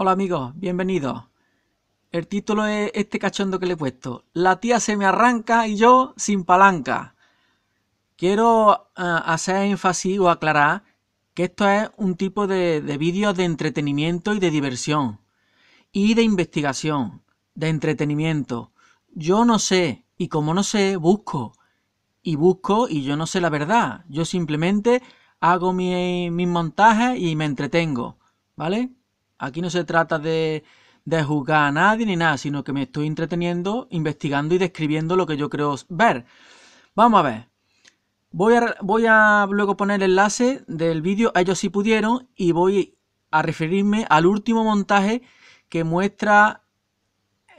Hola amigos, bienvenidos. El título es este cachondo que le he puesto. La tía se me arranca y yo sin palanca. Quiero eh, hacer énfasis o aclarar que esto es un tipo de, de vídeos de entretenimiento y de diversión. Y de investigación, de entretenimiento. Yo no sé, y como no sé, busco. Y busco y yo no sé la verdad. Yo simplemente hago mi, mis montajes y me entretengo. ¿Vale? Aquí no se trata de, juzgar a nadie ni nada, sino que me estoy entreteniendo, investigando y describiendo lo que yo creo ver. Vamos a ver. Voy a, voy a luego poner el enlace del vídeo, ellos si sí pudieron, y voy a referirme al último montaje que muestra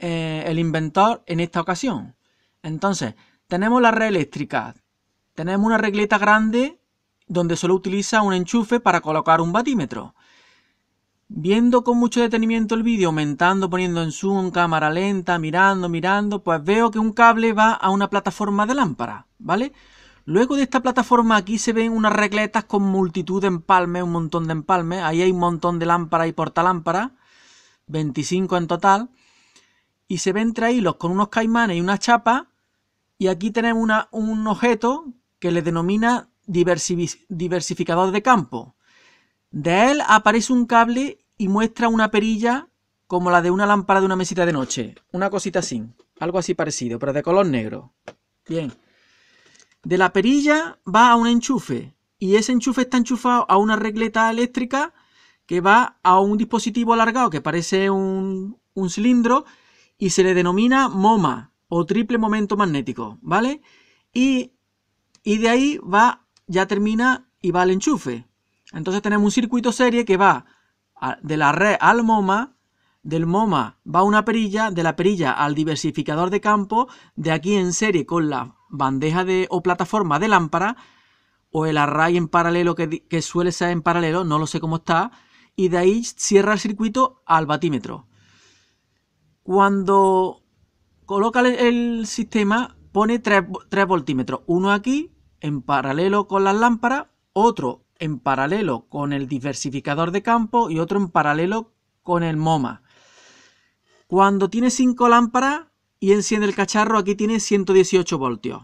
eh, el inventor en esta ocasión. Entonces, tenemos la red eléctrica, tenemos una regleta grande donde solo utiliza un enchufe para colocar un batímetro. Viendo con mucho detenimiento el vídeo, aumentando, poniendo en zoom, cámara lenta, mirando, mirando, pues veo que un cable va a una plataforma de lámpara, ¿vale? Luego de esta plataforma aquí se ven unas regletas con multitud de empalmes, un montón de empalmes. Ahí hay un montón de lámparas y portalámparas, 25 en total. Y se ven traídos con unos caimanes y una chapa. Y aquí tenemos una, un objeto que le denomina diversificador de campo. De él aparece un cable y muestra una perilla como la de una lámpara de una mesita de noche. Una cosita así, algo así parecido, pero de color negro. Bien. De la perilla va a un enchufe y ese enchufe está enchufado a una regleta eléctrica que va a un dispositivo alargado que parece un, un cilindro y se le denomina MOMA o triple momento magnético, ¿vale? Y, y de ahí va, ya termina y va al enchufe. Entonces tenemos un circuito serie que va de la red al MoMA, del MoMA va una perilla, de la perilla al diversificador de campo, de aquí en serie con la bandeja de, o plataforma de lámpara, o el array en paralelo que, suele ser en paralelo, no lo sé cómo está, y de ahí cierra el circuito al batímetro. Cuando coloca el, sistema, pone tres, voltímetros, uno aquí, en paralelo con las lámparas, otro en paralelo con el diversificador de campo y otro en paralelo con el MoMA. Cuando tiene 5 lámparas y enciende el cacharro, aquí tiene 118 voltios.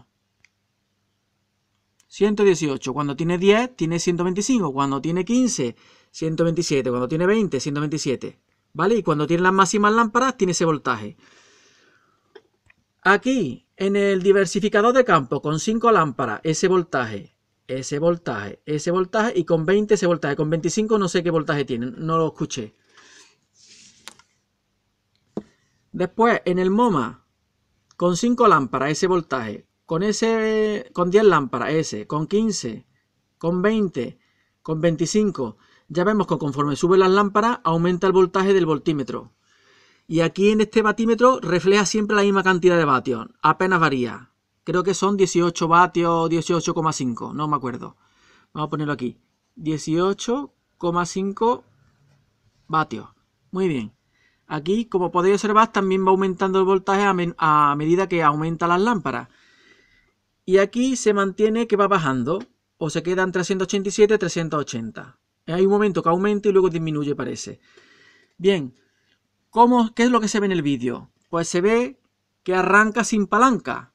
118. Cuando tiene 10, tiene 125. Cuando tiene 15, 127. Cuando tiene 20, 127. ¿Vale? Y cuando tiene las máximas lámparas, tiene ese voltaje. Aquí, en el diversificador de campo, con 5 lámparas, ese voltaje ese voltaje, ese voltaje y con 20 ese voltaje. Con 25 no sé qué voltaje tiene, no lo escuché. Después, en el MoMA, con 5 lámparas ese voltaje, con, ese, con 10 lámparas ese, con 15, con 20, con 25. Ya vemos que conforme suben las lámparas aumenta el voltaje del voltímetro. Y aquí en este batímetro refleja siempre la misma cantidad de vatios, apenas varía. Creo que son 18 vatios, 18,5, no me acuerdo. Vamos a ponerlo aquí. 18,5 vatios. Muy bien. Aquí, como podéis observar, también va aumentando el voltaje a, medida que aumenta las lámparas. Y aquí se mantiene que va bajando, o se quedan 387, 380. Hay un momento que aumenta y luego disminuye, parece. Bien, ¿cómo, ¿qué es lo que se ve en el vídeo? Pues se ve que arranca sin palanca.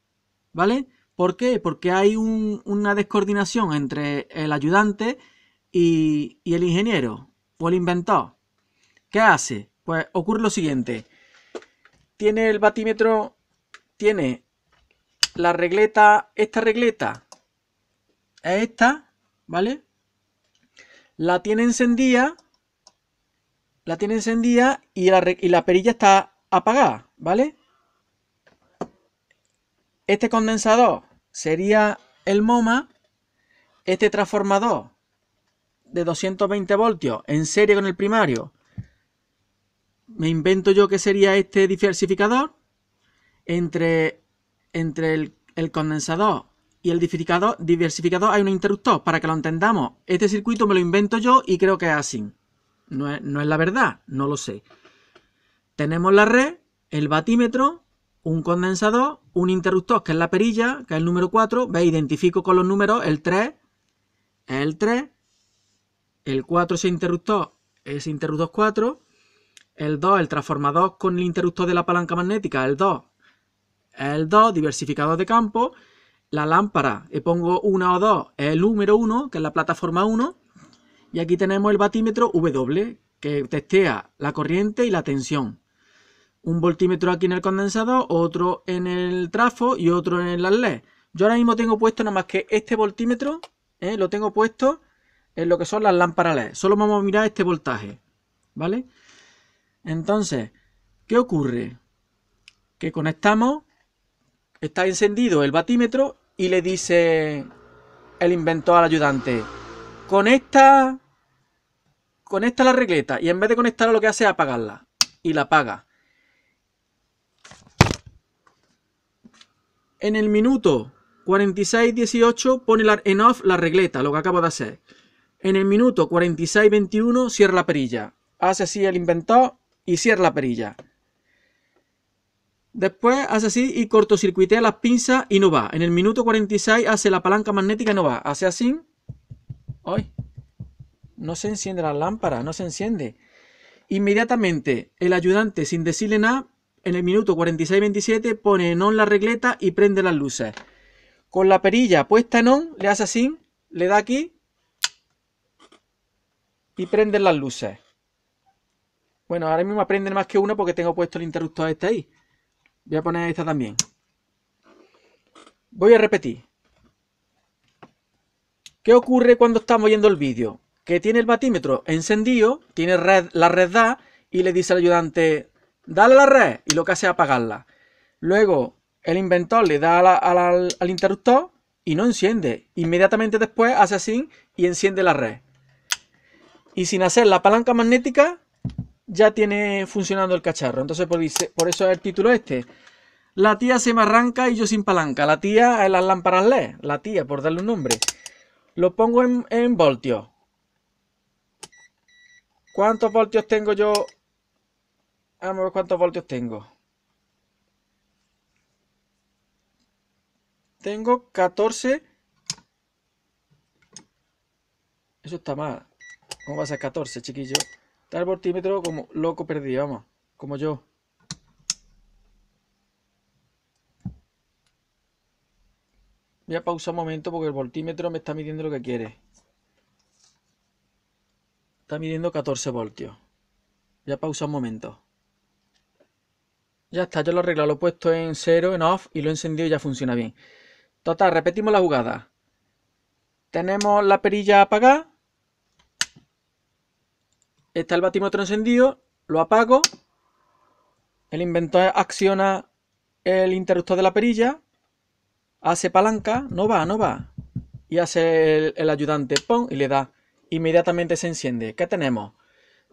¿Vale? ¿Por qué? Porque hay una descoordinación entre el ayudante y, el ingeniero o el inventor. ¿Qué hace? Pues ocurre lo siguiente. Tiene el batímetro, tiene la regleta, esta regleta es esta, ¿vale? La tiene encendida, la tiene encendida y la perilla está apagada, ¿vale? Este condensador sería el MOMA. Este transformador de 220 voltios en serie con el primario. Me invento yo que sería este diversificador. Entre, entre el, condensador y el diversificador, hay un interruptor. Para que lo entendamos, este circuito me lo invento yo y creo que es así. no es la verdad, no lo sé. Tenemos la red, el batímetro, un condensador, un interruptor que es la perilla, que es el número 4, ve identifico con los números el 3, es el 3, el 4 es interruptor, es interruptor 4, el 2, el transformador con el interruptor de la palanca magnética, el 2, el 2, diversificador de campo, la lámpara, le pongo 1 o 2, es el número 1, que es la plataforma 1, y aquí tenemos el batímetro W, que testea la corriente y la tensión un voltímetro aquí en el condensador, otro en el trafo y otro en el LED. Yo ahora mismo tengo puesto nada más que este voltímetro, ¿eh? lo tengo puesto en lo que son las lámparas LED. Solo vamos a mirar este voltaje, ¿vale? Entonces, ¿qué ocurre? Que conectamos, está encendido el batímetro y le dice el inventor al ayudante, conecta, conecta la regleta y en vez de conectarla lo que hace es apagarla y la apaga. en el minuto 46.18 pone la, en off la regleta, lo que acabo de hacer. En el minuto 46.21 cierra la perilla. Hace así el inventor y cierra la perilla. Después hace así y cortocircuitea las pinzas y no va. En el minuto 46 hace la palanca magnética y no va. Hace así. ¡Ay! No se enciende la lámpara, no se enciende. Inmediatamente el ayudante, sin decirle nada, en el minuto 46-27 pone en on la regleta y prende las luces. Con la perilla puesta en on, le hace así, le da aquí y prende las luces. Bueno, ahora mismo prende más que una porque tengo puesto el interruptor este ahí. Voy a poner esta también. Voy a repetir. ¿Qué ocurre cuando estamos viendo el vídeo? Que tiene el batímetro encendido, tiene la red DA y le dice al ayudante, dale la red y lo que hace es apagarla. Luego el inventor le da al interruptor y no enciende. Inmediatamente después hace así y enciende la red. Y sin hacer la palanca magnética ya tiene funcionando el cacharro. Entonces por, eso es el título este. La tía se me arranca y yo sin palanca. La tía es las lámparas LED. La tía, por darle un nombre. Lo pongo en, en voltios. ¿Cuántos voltios tengo yo Vamos a ver cuántos voltios tengo. Tengo 14. Eso está mal. ¿Cómo va a ser 14, chiquillo? Está el voltímetro como loco perdido, vamos. Como yo. Voy a pausar un momento porque el voltímetro me está midiendo lo que quiere. Está midiendo 14 voltios. Voy a pausar un momento. Ya está, yo lo he arreglado, lo he puesto en cero, en off y lo he encendido y ya funciona bien. Total, repetimos la jugada. Tenemos la perilla apagada. Está el batimetro encendido, lo apago. El inventor acciona el interruptor de la perilla, hace palanca, no va, no va. Y hace el, ayudante, pon y le da. Inmediatamente se enciende. ¿Qué tenemos?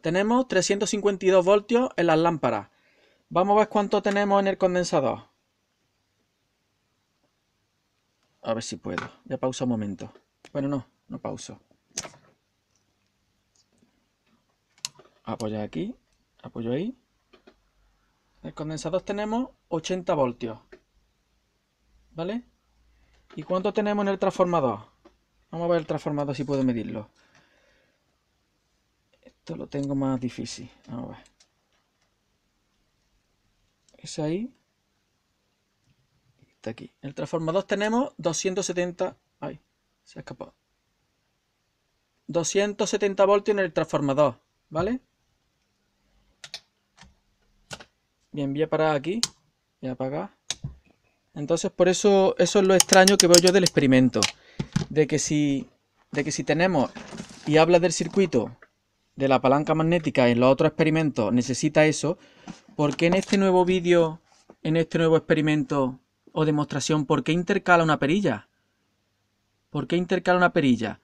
Tenemos 352 voltios en las lámparas. Vamos a ver cuánto tenemos en el condensador. A ver si puedo. Ya pausa un momento. Bueno, no, no pauso. Apoyo aquí, apoyo ahí. En el condensador tenemos 80 voltios. ¿Vale? ¿Y cuánto tenemos en el transformador? Vamos a ver el transformador si puedo medirlo. Esto lo tengo más difícil. Vamos a ver. Es ahí. Está aquí. En el transformador tenemos 270... Ay, se ha escapado. 270 voltios en el transformador, ¿vale? Bien, voy a parar aquí. Y a apagar. Entonces, por eso, eso es lo extraño que veo yo del experimento. De que si, de que si tenemos, y habla del circuito, de la palanca magnética en los otros experimentos, necesita eso, ¿Por qué en este nuevo vídeo, en este nuevo experimento o demostración, ¿por qué intercala una perilla? ¿Por qué intercala una perilla?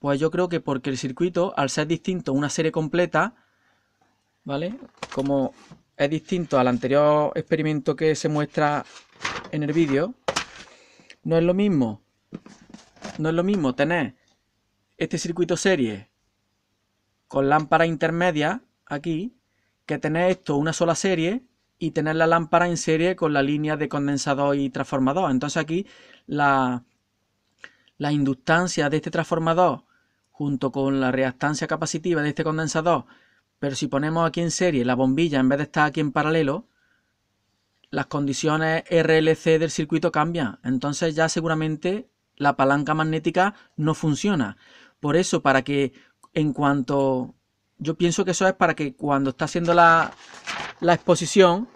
Pues yo creo que porque el circuito, al ser distinto una serie completa, ¿vale? Como es distinto al anterior experimento que se muestra en el vídeo, no es lo mismo. No es lo mismo tener este circuito serie con lámpara intermedia aquí que tener esto una sola serie y tener la lámpara en serie con la línea de condensador y transformador. Entonces aquí la, la inductancia de este transformador junto con la reactancia capacitiva de este condensador, pero si ponemos aquí en serie la bombilla en vez de estar aquí en paralelo, las condiciones RLC del circuito cambian. Entonces ya seguramente la palanca magnética no funciona. Por eso, para que en cuanto yo pienso que eso es para que cuando está haciendo la, exposición,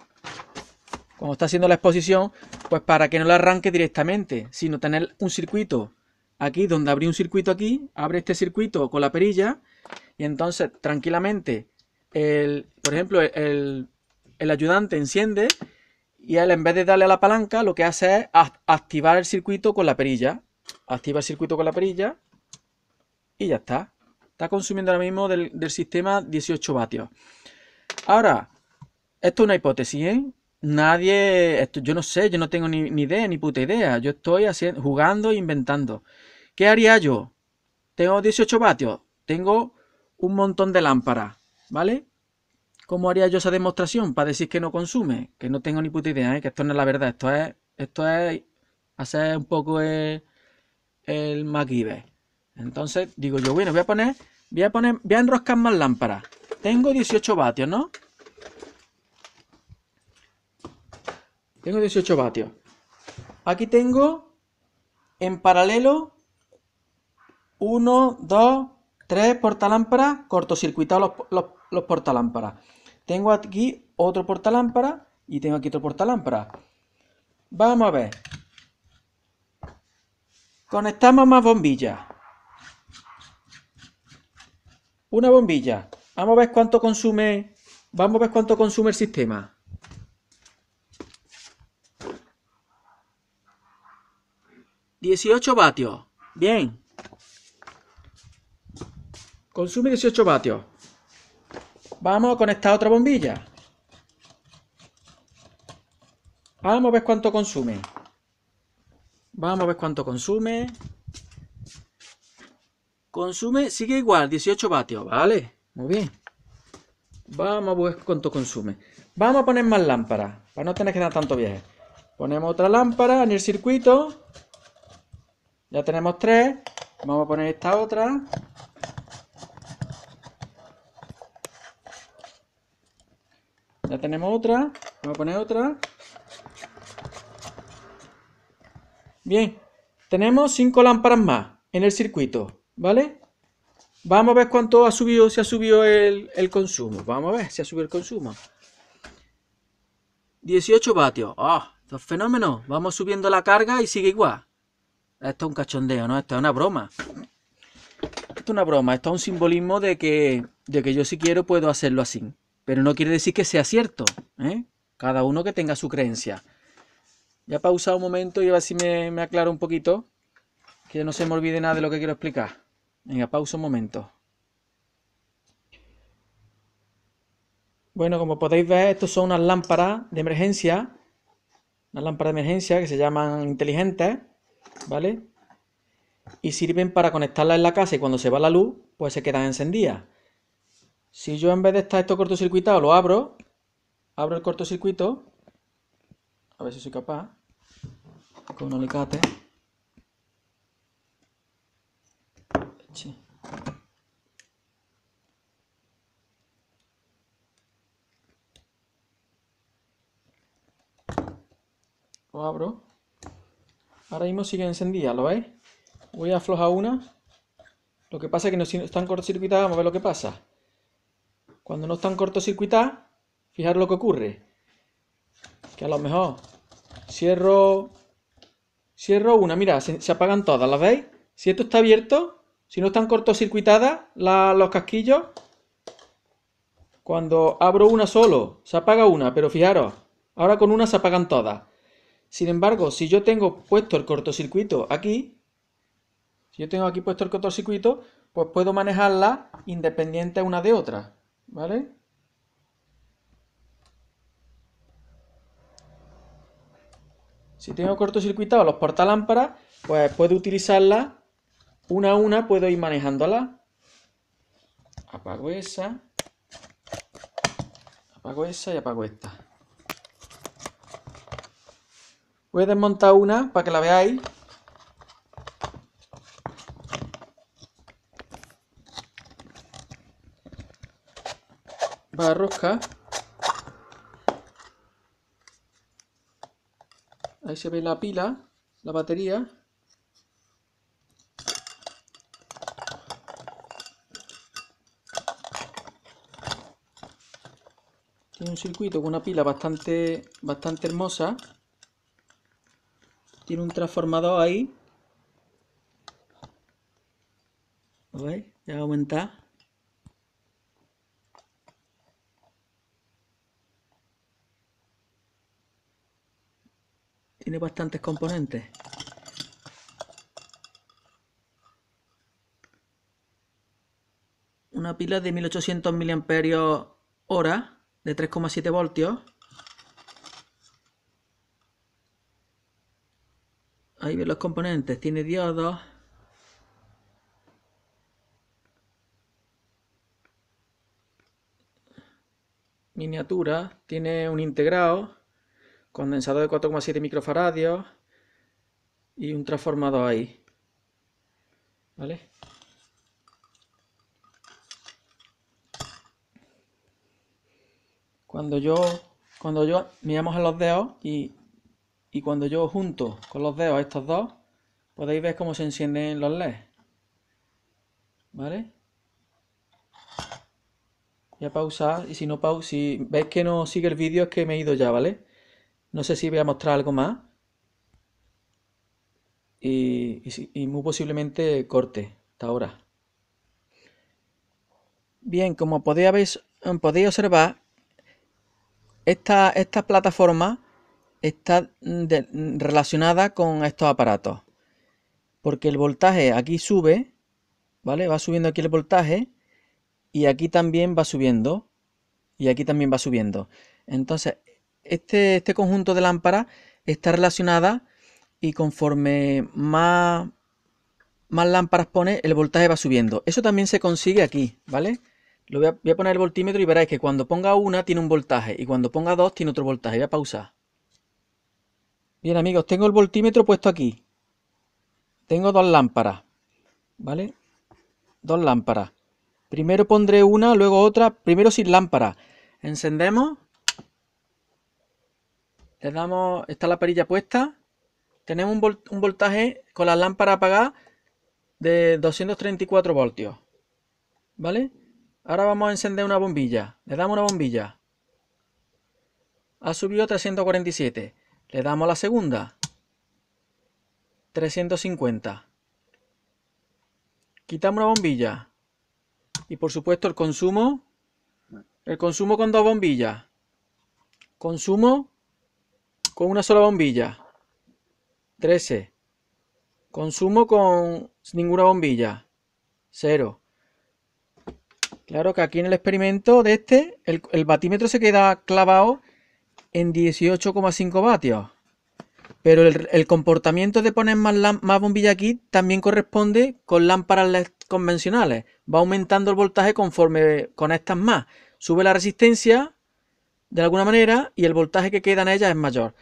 cuando está haciendo la exposición, pues para que no la arranque directamente, sino tener un circuito aquí, donde abrí un circuito aquí, abre este circuito con la perilla y entonces tranquilamente, el, por ejemplo, el, el ayudante enciende y él en vez de darle a la palanca lo que hace es activar el circuito con la perilla. Activa el circuito con la perilla y ya está. Está consumiendo ahora mismo del, sistema 18 vatios. Ahora, esto es una hipótesis, ¿eh? Nadie, yo no sé, yo no tengo ni, idea, ni puta idea. Yo estoy haciendo, jugando e inventando. ¿Qué haría yo? Tengo 18 vatios, tengo un montón de lámparas, ¿vale? ¿Cómo haría yo esa demostración para decir que no consume? Que no tengo ni puta idea, ¿eh? que esto no es la verdad, esto es, esto es hacer un poco el, el entonces digo yo, bueno, voy a poner, voy a poner, voy a enroscar más lámparas. Tengo 18 vatios, ¿no? Tengo 18 vatios. Aquí tengo en paralelo 1, 2, 3 portalámparas, cortocircuitados los, los, los portalámparas. Tengo aquí otro portalámpara y tengo aquí otro portalámpara. Vamos a ver. Conectamos más bombillas. Una bombilla. Vamos a ver cuánto consume. Vamos a ver cuánto consume el sistema. 18 vatios. Bien. Consume 18 vatios. Vamos a conectar otra bombilla. Vamos a ver cuánto consume. Vamos a ver cuánto consume. Consume, sigue igual, 18 vatios, vale. Muy bien. Vamos a ver cuánto consume. Vamos a poner más lámparas, para no tener que dar tanto viaje. Ponemos otra lámpara en el circuito. Ya tenemos tres. Vamos a poner esta otra. Ya tenemos otra. Vamos a poner otra. Bien. Tenemos cinco lámparas más en el circuito. ¿Vale? Vamos a ver cuánto ha subido, si ha subido el, consumo. Vamos a ver si ha subido el consumo. 18 vatios. ¡Ah! Oh, esto es fenómeno. Vamos subiendo la carga y sigue igual. Esto es un cachondeo, ¿no? Esto es una broma. Esto es una broma. Esto es un simbolismo de que, que yo si quiero puedo hacerlo así. Pero no quiere decir que sea cierto. ¿eh? Cada uno que tenga su creencia. Ya pausa un momento y a ver si me, me aclaro un poquito. Que no se me olvide nada de lo que quiero explicar. Venga, pausa un momento. Bueno, como podéis ver, estos son unas lámparas de emergencia. Unas lámparas de emergencia que se llaman inteligentes, ¿vale? Y sirven para conectarlas en la casa y cuando se va la luz, pues se quedan encendidas. Si yo en vez de estar esto cortocircuitado lo abro, abro el cortocircuito, a ver si soy capaz, con un alicate. Lo abro. Ahora mismo sigue encendida, ¿lo veis? Voy a aflojar una. Lo que pasa es que no, están cortocircuitadas, vamos a ver lo que pasa. Cuando no están cortocircuitadas, fijar lo que ocurre. Que a lo mejor cierro... Cierro una, mira, se, apagan todas, ¿las veis? Si esto está abierto, si no están cortocircuitadas los casquillos, cuando abro una solo, se apaga una, pero fijaros, ahora con una se apagan todas. Sin embargo, si yo tengo puesto el cortocircuito aquí, si yo tengo aquí puesto el cortocircuito, pues puedo manejarla independiente una de otra, ¿vale? Si tengo cortocircuitado los portalámparas, pues puedo utilizarla una a una puedo ir manejándola. Apago esa. Apago esa y apago esta. Voy a desmontar una para que la veáis. Va a rosca. Ahí se ve la pila, la batería. Tiene un circuito con una pila bastante, bastante hermosa. Tiene un transformador ahí. ¿Lo veis? Ya va a aumentar. tiene bastantes componentes. Una pila de 1800 mAh de 3,7 voltios. Ahí ven los componentes, tiene diodos. Miniatura, tiene un integrado, condensador de 4,7 microfaradios y un transformador ahí. ¿Vale? Cuando yo, cuando yo miramos a los dedos y, cuando yo junto con los dedos estos dos, podéis ver cómo se encienden los LEDs. ¿Vale? Voy a pausar y si no pausa, si veis que no sigue el vídeo es que me he ido ya, ¿vale? No sé si voy a mostrar algo más. Y, muy posiblemente corte hasta ahora. Bien, como podéis, podéis observar, esta, esta plataforma está relacionada con estos aparatos. Porque el voltaje aquí sube, ¿vale? Va subiendo aquí el voltaje y aquí también va subiendo y aquí también va subiendo. Entonces, este, este conjunto de lámparas está relacionada y conforme más, más lámparas pone, el voltaje va subiendo. Eso también se consigue aquí, ¿vale? Lo voy, a, poner el voltímetro y veráis que cuando ponga una tiene un voltaje y cuando ponga dos tiene otro voltaje. Voy a pausar. Bien amigos, tengo el voltímetro puesto aquí. Tengo dos lámparas. ¿Vale? Dos lámparas. Primero pondré una, luego otra. Primero sin lámpara. Encendemos. Le damos... Está la perilla puesta. Tenemos un, un voltaje con la lámpara apagada de 234 voltios. ¿Vale? Ahora vamos a encender una bombilla. Le damos una bombilla. Ha subido 347. Le damos la segunda. 350. Quitamos una bombilla. Y por supuesto el consumo. El consumo con dos bombillas. Consumo con una sola bombilla. 13. Consumo con ninguna bombilla. 0. Claro que aquí en el experimento de este, el, batímetro se queda clavado en 18,5 vatios. Pero el, comportamiento de poner más, más bombilla aquí también corresponde con lámparas convencionales. Va aumentando el voltaje conforme estas más. Sube la resistencia de alguna manera y el voltaje que queda en ellas es mayor.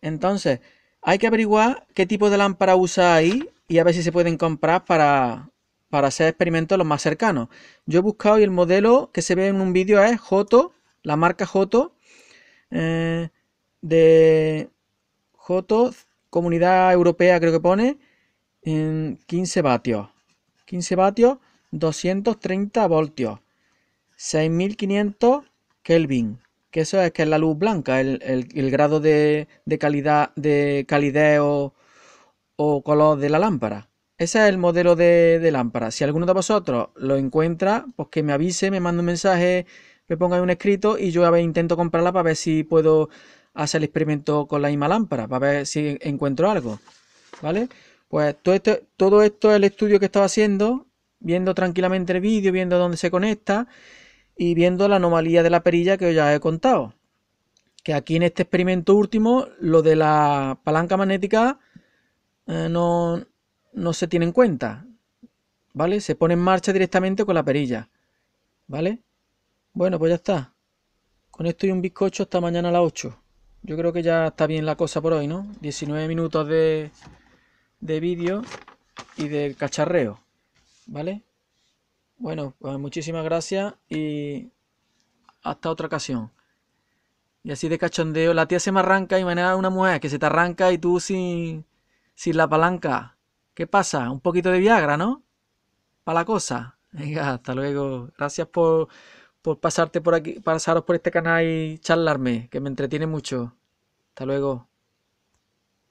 Entonces, hay que averiguar qué tipo de lámpara usa ahí y a ver si se pueden comprar para para hacer experimentos los más cercanos. Yo he buscado y el modelo que se ve en un vídeo es Joto, la marca Joto, eh, de Joto, Comunidad Europea creo que pone, en 15 vatios. 15 vatios, 230 voltios, 6500 Kelvin, que eso es que es la luz blanca, el, grado de, calidad, de calidez o color de la lámpara. Ese es el modelo de, de, lámpara. Si alguno de vosotros lo encuentra, pues que me avise, me mande un mensaje, me ponga un escrito y yo intento comprarla para ver si puedo hacer el experimento con la misma lámpara, para ver si encuentro algo. ¿Vale? Pues todo esto, todo esto es el estudio que estaba haciendo, viendo tranquilamente el vídeo, viendo dónde se conecta y viendo la anomalía de la perilla que ya he contado. Que aquí en este experimento último, lo de la palanca magnética eh, no, no se tiene en cuenta, ¿vale? Se pone en marcha directamente con la perilla, ¿vale? Bueno, pues ya está. Con esto y un bizcocho hasta mañana a las 8. Yo creo que ya está bien la cosa por hoy, ¿no? 19 minutos de, de vídeo y de cacharreo, ¿vale? Bueno, pues muchísimas gracias y hasta otra ocasión. Y así de cachondeo, la tía se me arranca y mañana una mujer que se te arranca y tú sin, sin la palanca. ¿Qué pasa? Un poquito de Viagra, ¿no? Para la cosa. Venga, hasta luego. Gracias por, por pasarte por aquí, pasaros por este canal y charlarme, que me entretiene mucho. Hasta luego.